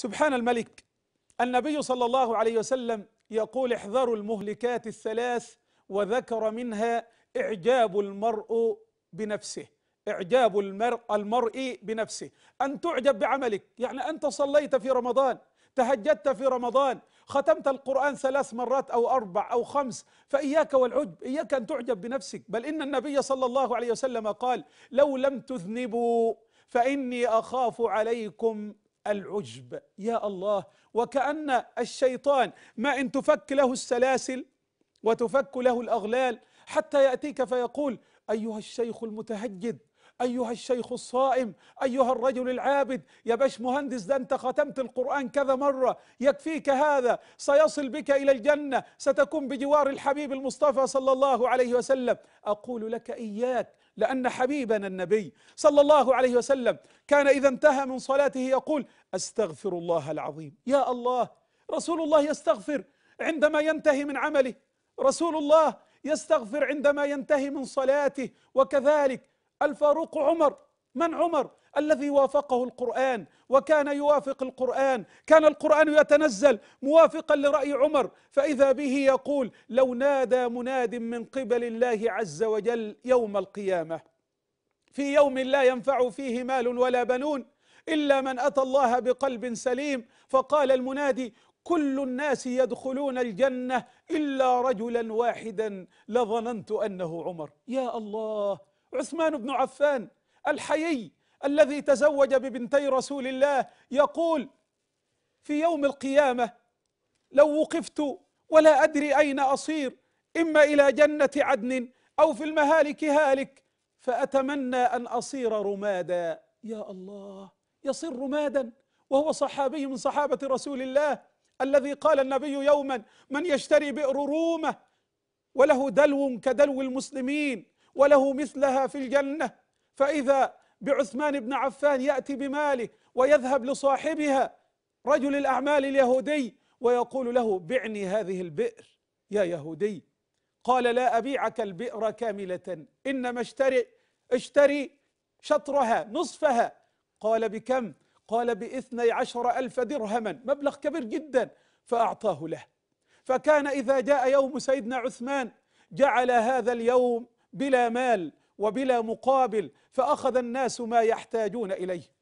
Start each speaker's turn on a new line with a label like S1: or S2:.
S1: سبحان الملك النبي صلى الله عليه وسلم يقول احذروا المهلكات الثلاث وذكر منها اعجاب المرء بنفسه اعجاب المرء, المرء بنفسه ان تعجب بعملك يعني انت صليت في رمضان تهجدت في رمضان ختمت القرآن ثلاث مرات أو أربع أو خمس فإياك والعجب إياك أن تعجب بنفسك بل إن النبي صلى الله عليه وسلم قال لو لم تذنبوا فإني أخاف عليكم العجب يا الله وكأن الشيطان ما إن تفك له السلاسل وتفك له الأغلال حتى يأتيك فيقول أيها الشيخ المتهجد أيها الشيخ الصائم أيها الرجل العابد يا باش مهندس ده أنت ختمت القرآن كذا مرة يكفيك هذا سيصل بك إلى الجنة ستكون بجوار الحبيب المصطفى صلى الله عليه وسلم أقول لك إياك لأن حبيبنا النبي صلى الله عليه وسلم كان إذا انتهى من صلاته يقول أستغفر الله العظيم يا الله رسول الله يستغفر عندما ينتهي من عمله رسول الله يستغفر عندما ينتهي من صلاته وكذلك الفاروق عمر من عمر الذي وافقه القرآن وكان يوافق القرآن كان القرآن يتنزل موافقا لرأي عمر فإذا به يقول لو نادى مناد من قبل الله عز وجل يوم القيامة في يوم لا ينفع فيه مال ولا بنون إلا من أتى الله بقلب سليم فقال المنادي كل الناس يدخلون الجنة إلا رجلا واحدا لظننت أنه عمر يا الله عثمان بن عفان الحيي الذي تزوج ببنتي رسول الله يقول في يوم القيامة لو وقفت ولا أدري أين أصير إما إلى جنة عدن أو في المهالك هالك فأتمنى أن أصير رمادا يا الله يصير رمادا وهو صحابي من صحابة رسول الله الذي قال النبي يوما من يشتري بئر رومه وله دلو كدلو المسلمين وله مثلها في الجنة فإذا بعثمان بن عفان يأتي بماله ويذهب لصاحبها رجل الأعمال اليهودي ويقول له بعني هذه البئر يا يهودي قال لا أبيعك البئر كاملة إنما اشتري اشتري شطرها نصفها قال بكم قال باثني عشر ألف درهما مبلغ كبير جدا فأعطاه له فكان إذا جاء يوم سيدنا عثمان جعل هذا اليوم بلا مال وبلا مقابل فأخذ الناس ما يحتاجون إليه